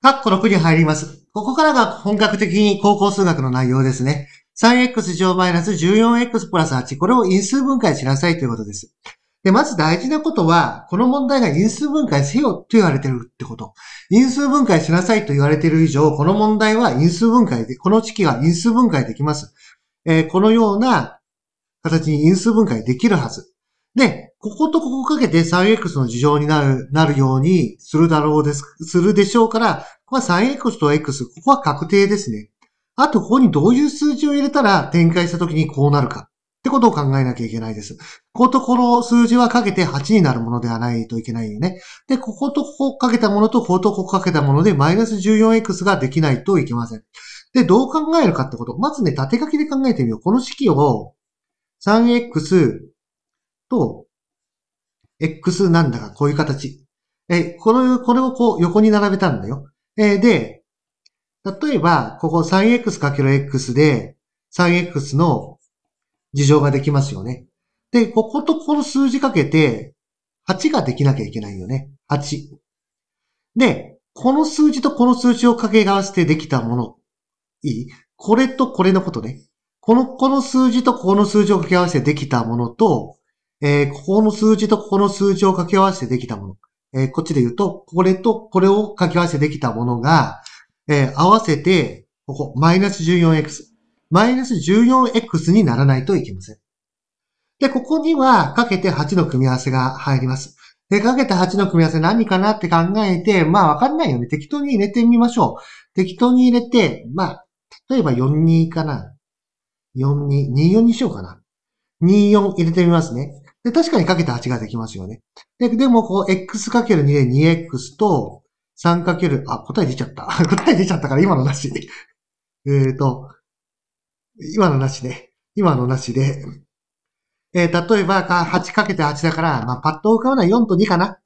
カッコ6に入ります。ここからが本格的に高校数学の内容ですね。3x 乗マイナス 14x プラス8。これを因数分解しなさいということです。で、まず大事なことは、この問題が因数分解せよと言われてるってこと。因数分解しなさいと言われてる以上、この問題は因数分解で、この式は因数分解できます。えー、このような形に因数分解できるはず。で、こことここかけて 3X の事情になる、なるようにするだろうです、するでしょうから、ここは 3X と X、ここは確定ですね。あと、ここにどういう数字を入れたら展開した時にこうなるかってことを考えなきゃいけないです。こことこの数字はかけて8になるものではないといけないよね。で、こことここかけたものとこことここかけたもので、マイナス 14X ができないといけません。で、どう考えるかってこと。まずね、縦書きで考えてみよう。この式を 3x と、x なんだかこういう形。え、これ、これをこう横に並べたんだよ。え、で、例えば、ここ 3x×x で 3x の事情ができますよね。で、こことこの数字かけて、8ができなきゃいけないよね。8。で、この数字とこの数字を掛け合わせてできたもの。いいこれとこれのことね。この、この数字とこの数字を掛け合わせてできたものと、えー、ここの数字とここの数字を掛け合わせてできたもの。えー、こっちで言うと、これとこれを掛け合わせてできたものが、えー、合わせて、ここ、マイナス 14x。マイナス 14x にならないといけません。で、ここには、かけて8の組み合わせが入ります。で、かけて8の組み合わせ何かなって考えて、まあわかんないよね。適当に入れてみましょう。適当に入れて、まあ、例えば42かな。42、24にしようかな。24入れてみますね。で、確かにかけて8ができますよね。で、でも、こう、x る2で 2x と3る、あ、答え出ちゃった。答え出ちゃったから今のなし。えっと、今のなしね。今のなしで。えー、例えば、8て8だから、まあ、パッと浮かぶのは4と2かな。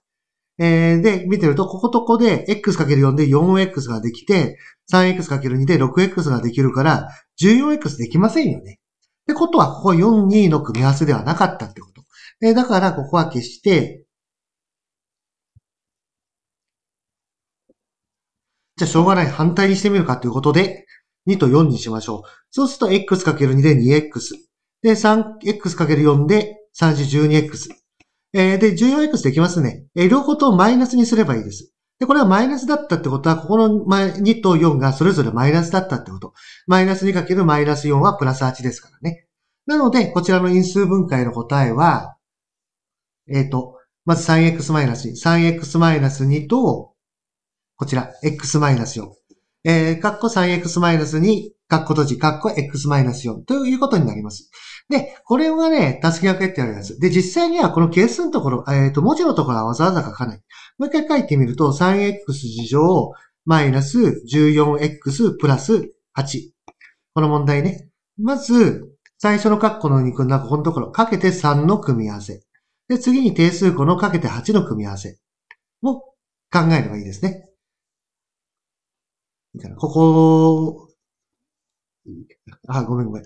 えー、で、見てると、こことこで x かける4で 4x ができて、3 x かける2で 6x ができるから、14x できませんよね。ってことは、ここ4、2の組み合わせではなかったってこと。えだからここは消して、じゃあしょうがない。反対にしてみるかということで、2と4にしましょう。そうすると x×2 で 2x。で、3x×4 で3 1 2 x えー、で、14x できますね。えー、両方とマイナスにすればいいです。で、これはマイナスだったってことは、ここの2と4がそれぞれマイナスだったってこと。マイナス2るマイナス4はプラス8ですからね。なので、こちらの因数分解の答えは、えっ、ー、と、まず 3x-2。3x-2 と、こちら、x-4。えー、括弧 3x-2、括弧閉じ、括弧 x-4 ということになります。で、これはね、たすきがけってあるやつ。で、実際にはこの係数のところ、えっ、ー、と、文字のところはわざわざ書かない。もう一回書いてみると、3x 事乗マイナス 14x プラス8。この問題ね。まず、最初の括弧の肉の中、このところ、かけて3の組み合わせ。で、次に定数5のかけて8の組み合わせを考えればいいですね。ここ、あ、ごめんごめん。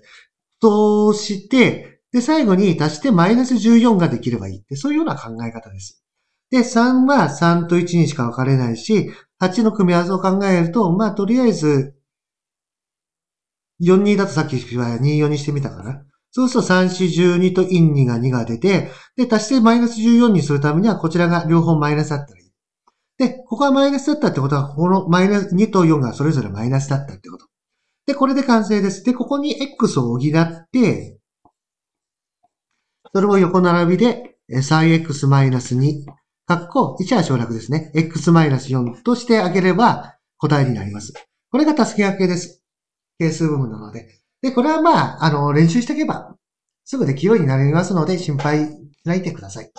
として、で、最後に足してマイナス14ができればいいって、そういうような考え方です。で、3は3と1にしか分かれないし、8の組み合わせを考えると、まあ、とりあえず、42だとさっきは24にしてみたかな。そうすると3 4 12と因2が2が出て、で、足してマイナス14にするためには、こちらが両方マイナスだったらいい。で、ここがマイナスだったってことは、このマイナス2と4がそれぞれマイナスだったってこと。で、これで完成です。で、ここに X を補って、それを横並びで 3x-2、かっこ1は省略ですね。x-4 としてあげれば答えになります。これがたす分けです。係数部分なので。で、これはまあ、あの、練習しておけば、すぐできるようになりますので、心配しないでください。